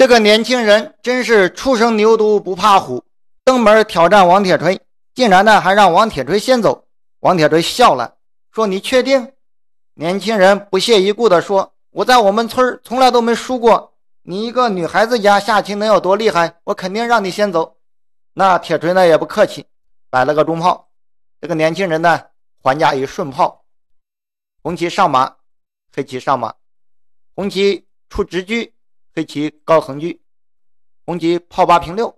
这个年轻人真是初生牛犊不怕虎，登门挑战王铁锤，竟然呢还让王铁锤先走。王铁锤笑了，说：“你确定？”年轻人不屑一顾的说：“我在我们村从来都没输过。你一个女孩子家下棋能有多厉害？我肯定让你先走。”那铁锤呢也不客气，摆了个中炮。这个年轻人呢还价一顺炮，红旗上马，黑棋上马，红旗出直车。黑棋高横车，红棋炮八平六。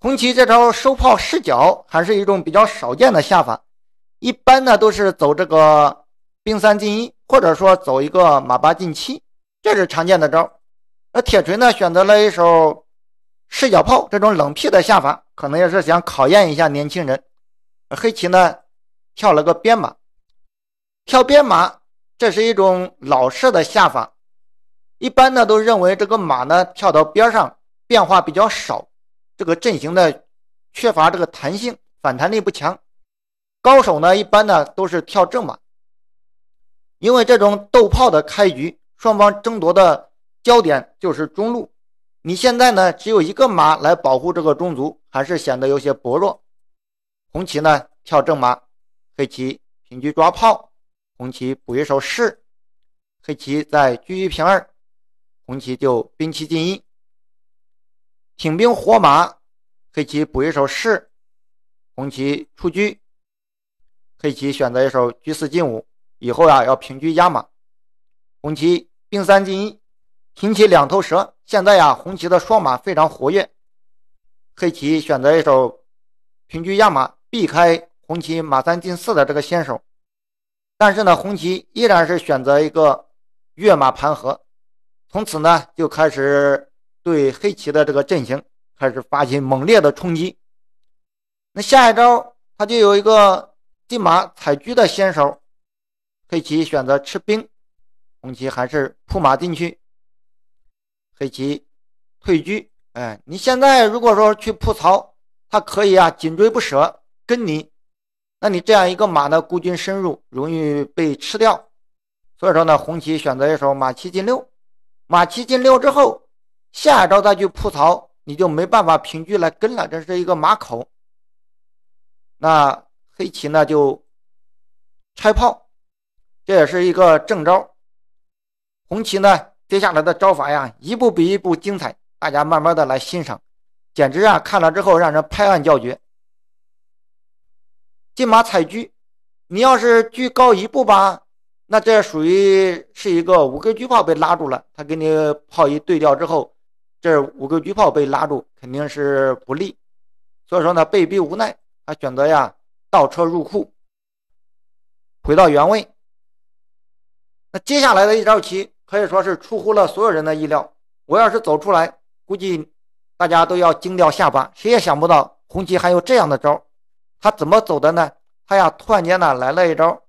红棋这招收炮视角，还是一种比较少见的下法。一般呢都是走这个兵三进一，或者说走一个马八进七，这是常见的招。而铁锤呢选择了一手视角炮，这种冷僻的下法，可能也是想考验一下年轻人。黑棋呢跳了个边马，跳边马这是一种老式的下法。一般呢都认为这个马呢跳到边上变化比较少，这个阵型呢缺乏这个弹性，反弹力不强。高手呢一般呢都是跳正马，因为这种斗炮的开局，双方争夺的焦点就是中路。你现在呢只有一个马来保护这个中卒，还是显得有些薄弱。红旗呢跳正马，黑棋平车抓炮，红旗补一手士，黑棋再车一平二。红旗就兵七进一，挺兵活马，黑棋补一手士，红旗出车，黑棋选择一手车四进五，以后呀要平车压马。红旗兵三进一，挺起两头蛇。现在呀，红旗的双马非常活跃，黑棋选择一手平车压马，避开红旗马三进四的这个先手。但是呢，红旗依然是选择一个跃马盘河。从此呢，就开始对黑棋的这个阵型开始发起猛烈的冲击。那下一招，他就有一个进马踩车的先手。黑棋选择吃兵，红旗还是扑马进去。黑棋退车。哎，你现在如果说去扑曹，他可以啊，紧追不舍跟你。那你这样一个马呢，孤军深入，容易被吃掉。所以说呢，红旗选择一手马七进六。马七进六之后，下一招再去铺槽，你就没办法平车来跟了。这是一个马口。那黑棋呢就拆炮，这也是一个正招。红旗呢接下来的招法呀，一步比一步精彩，大家慢慢的来欣赏，简直啊看了之后让人拍案叫绝。进马踩车，你要是车高一步吧。那这属于是一个五个狙炮被拉住了，他给你炮一对掉之后，这五个狙炮被拉住肯定是不利，所以说呢被逼无奈，他选择呀倒车入库，回到原位。那接下来的一招棋可以说是出乎了所有人的意料，我要是走出来，估计大家都要惊掉下巴，谁也想不到红棋还有这样的招，他怎么走的呢？他呀突然间呢来了一招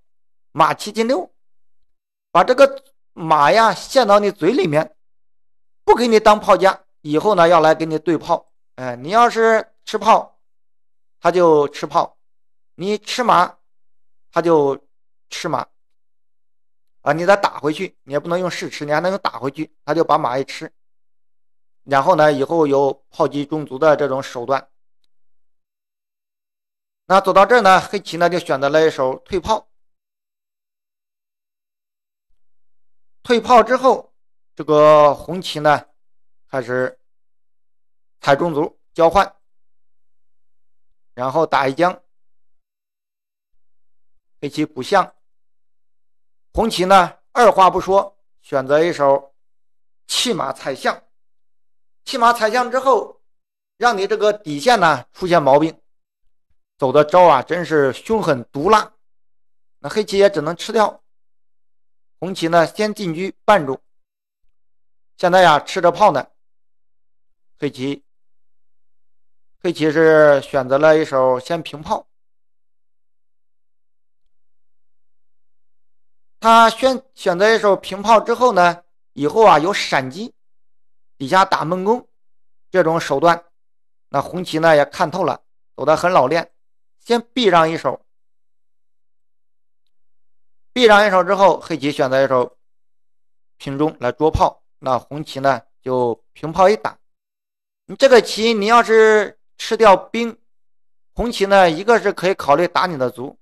马七进六。把这个马呀陷到你嘴里面，不给你当炮架，以后呢要来给你对炮。哎，你要是吃炮，他就吃炮；你吃马，他就吃马。啊，你再打回去，你也不能用试吃，你还能用打回去。他就把马一吃，然后呢，以后有炮击中卒的这种手段。那走到这儿呢，黑棋呢就选择了一手退炮。退炮之后，这个红旗呢开始踩中卒交换，然后打一将，黑棋补象。红旗呢二话不说，选择一手弃马踩象，弃马踩象之后，让你这个底线呢出现毛病，走的招啊真是凶狠毒辣，那黑棋也只能吃掉。红旗呢，先进居半住。现在呀吃着炮呢。黑棋，黑棋是选择了一手先平炮，他选选择一手平炮之后呢，以后啊有闪击，底下打闷攻这种手段，那红旗呢也看透了，走得很老练，先避让一手。避让一手之后，黑棋选择一手平中来捉炮，那红棋呢就平炮一打。你这个棋，你要是吃掉兵，红棋呢一个是可以考虑打你的卒，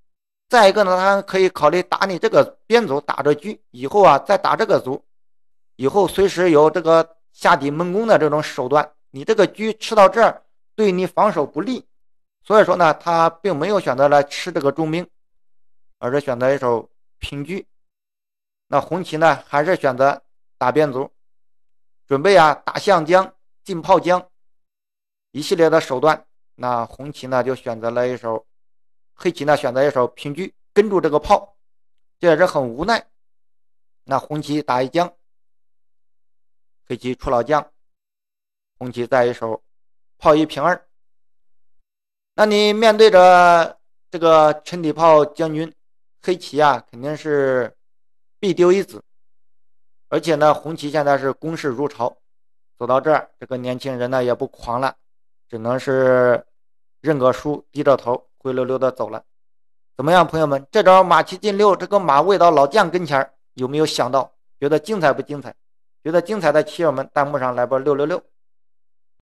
再一个呢它可以考虑打你这个边卒，打着车以后啊再打这个卒，以后随时有这个下底闷攻的这种手段。你这个车吃到这儿，对你防守不利，所以说呢他并没有选择来吃这个中兵，而是选择一手。平车。那红棋呢还是选择打边卒，准备啊打象将进炮将，一系列的手段。那红棋呢就选择了一手，黑棋呢选择一手平车，跟住这个炮，这也是很无奈。那红棋打一将，黑棋出老将，红棋再一手炮一平二。那你面对着这个陈底炮将军。黑棋啊，肯定是必丢一子，而且呢，红旗现在是攻势如潮，走到这儿，这个年轻人呢也不狂了，只能是认个输，低着头灰溜溜的走了。怎么样，朋友们，这招马七进六，这个马未到老将跟前，有没有想到？觉得精彩不精彩？觉得精彩的棋友们，弹幕上来波六六六。